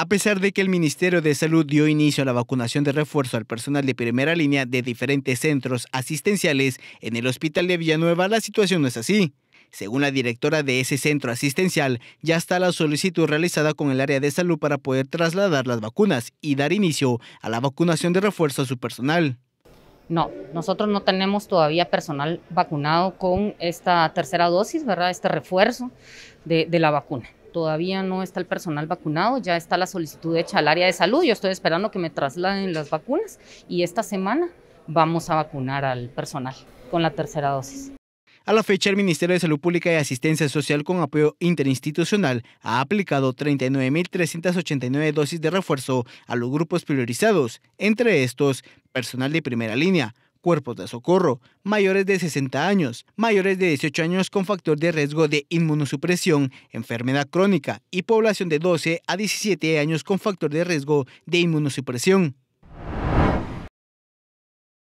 A pesar de que el Ministerio de Salud dio inicio a la vacunación de refuerzo al personal de primera línea de diferentes centros asistenciales en el Hospital de Villanueva, la situación no es así. Según la directora de ese centro asistencial, ya está la solicitud realizada con el área de salud para poder trasladar las vacunas y dar inicio a la vacunación de refuerzo a su personal. No, nosotros no tenemos todavía personal vacunado con esta tercera dosis, ¿verdad? Este refuerzo de, de la vacuna todavía no está el personal vacunado, ya está la solicitud hecha al área de salud, yo estoy esperando que me trasladen las vacunas y esta semana vamos a vacunar al personal con la tercera dosis. A la fecha, el Ministerio de Salud Pública y Asistencia Social con apoyo interinstitucional ha aplicado 39.389 dosis de refuerzo a los grupos priorizados, entre estos personal de primera línea, cuerpos de socorro, mayores de 60 años, mayores de 18 años con factor de riesgo de inmunosupresión, enfermedad crónica y población de 12 a 17 años con factor de riesgo de inmunosupresión.